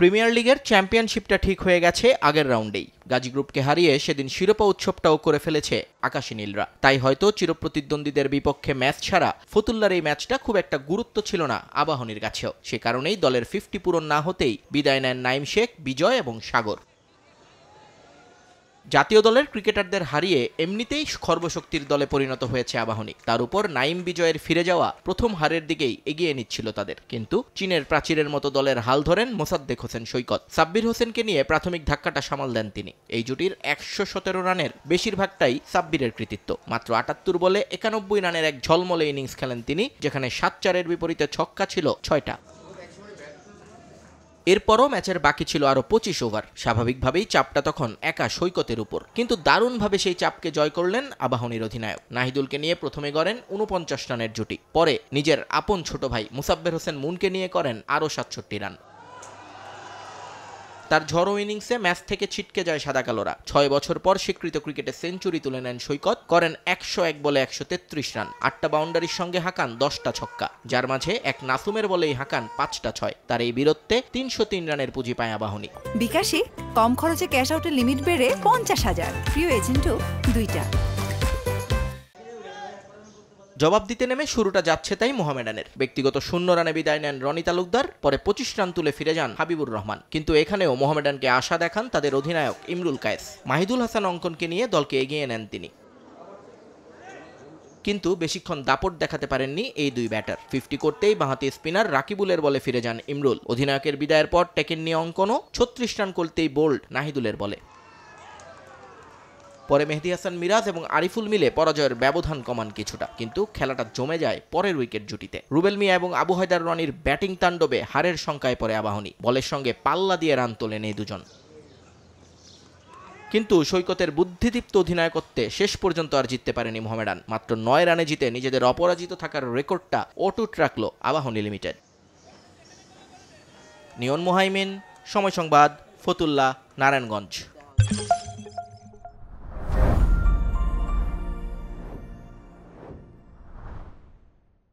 premier লিগের চ্যাম্পিয়নশিপটা ঠিক হয়ে গেছে আগের রাউন্ডেই গাজী গ্রুপকে হারিয়ে সেদিন শিরোপা উৎসবটাও করে ফেলেছে আকাশী নীলরা তাই হয়তো চিরপ্রতিদ্বন্দ্বীদের বিপক্ষে ম্যাচ ছাড়া ফতুল্লার এই ম্যাচটা খুব একটা গুরুত্ব ছিল না আবাহনীর কাছেও সে কারণেই দলের ফিফটি পূরণ না হতেই বিদায় নেন নাইম শেখ বিজয় এবং সাগর জাতীয় দলের ক্রিকেটারদের হারিয়ে এমনিতেই খর্বশক্তির দলে পরিণত হয়েছে আবাহনী তার উপর নাইম বিজয়ের ফিরে যাওয়া প্রথম হারের দিকেই এগিয়ে নিচ্ছিল তাদের কিন্তু চীনের প্রাচীরের মতো দলের হাল ধরেন মোসাদ্দেক হোসেন সৈকত সাব্বির হোসেনকে নিয়ে প্রাথমিক ধাক্কাটা সামাল দেন তিনি এই জুটির একশো সতেরো রানের বেশিরভাগটাই সাব্বিরের কৃতিত্ব মাত্র আটাত্তর বলে একানব্বই রানের এক ঝলমলে ইনিংস খেলেন তিনি যেখানে সাত চারের বিপরীতে ছক্কা ছিল ছয়টা এরপরও ম্যাচের বাকি ছিল আরও পঁচিশ ওভার স্বাভাবিকভাবেই চাপটা তখন একা সৈকতের উপর কিন্তু দারুণভাবে সেই চাপকে জয় করলেন আবাহনীর অধিনায়ক নাহিদুলকে নিয়ে প্রথমে গড়েন উনপঞ্চাশ রানের জুটি পরে নিজের আপন ছোট ভাই মুসাব্বের হোসেন মুনকে নিয়ে করেন আরও সাতষট্টি রান তার ঝড়ো ইনিংসে ম্যাচ থেকে ছিটকে যায় সাদা কালোরা ছয় বছর পর স্বীকৃত ক্রিকেটে সেঞ্চুরি তুলে নেন সৈকত করেন একশো এক বলে একশো তেত্রিশ রান আটটা বাউন্ডারির সঙ্গে হাঁকান দশটা ছক্কা যার মাঝে এক নাসুমের বলেই হাঁকান পাঁচটা ছয় তার এই বীরত্বে তিনশো তিন রানের পুঁজি পায় আবাহনী বিকাশে কম খরচে ক্যাশ আউটের লিমিট বেড়ে পঞ্চাশ হাজার প্রিয় এজেন্টও দুইটা জবাব দিতে নেমে শুরুটা যাচ্ছে তাই মোহামেডানের ব্যক্তিগত শূন্য রানে বিদায় নেন রনি তালুকদার পরে পঁচিশ রান তুলে ফিরে যান হাবিবুর রহমান কিন্তু এখানেও মোহামেডানকে আশা দেখান তাদের অধিনায়ক ইমরুল কায়েস মাহিদুল হাসান অঙ্কনকে নিয়ে দলকে এগিয়ে নেন তিনি কিন্তু বেশিক্ষণ দাপট দেখাতে পারেননি এই দুই ব্যাটার ফিফটি করতেই বাঁহাতি স্পিনার রাকিবুলের বলে ফিরে যান ইমরুল অধিনায়কের বিদায়ের পর টেকেন নিয়ে অঙ্কনও ছত্রিশ রান করতেই বোল্ড নাহিদুলের বলে পরে মেহেদি হাসান মিরাজ এবং আরিফুল মিলে পরাজয়ের ব্যবধান কমান কিছুটা কিন্তু খেলাটা জমে যায় পরের উইকেট জুটিতে রুবেল মিয়া এবং আবু হায়দার রনির ব্যাটিং তাণ্ডবে হারের শঙ্কায় পরে আবাহনী বলের সঙ্গে পাল্লা দিয়ে রান তোলেন এই দুজন কিন্তু সৈকতের বুদ্ধিদীপ্ত অধিনায়কত্বে শেষ পর্যন্ত আর জিততে পারেনি মোহামেডান মাত্র নয় রানে জিতে নিজেদের অপরাজিত থাকার রেকর্ডটা অটুট রাখল আবাহনী লিমিটেড নিয়ন মোহাইমিন সময় সংবাদ ফতুল্লা নারায়ণগঞ্জ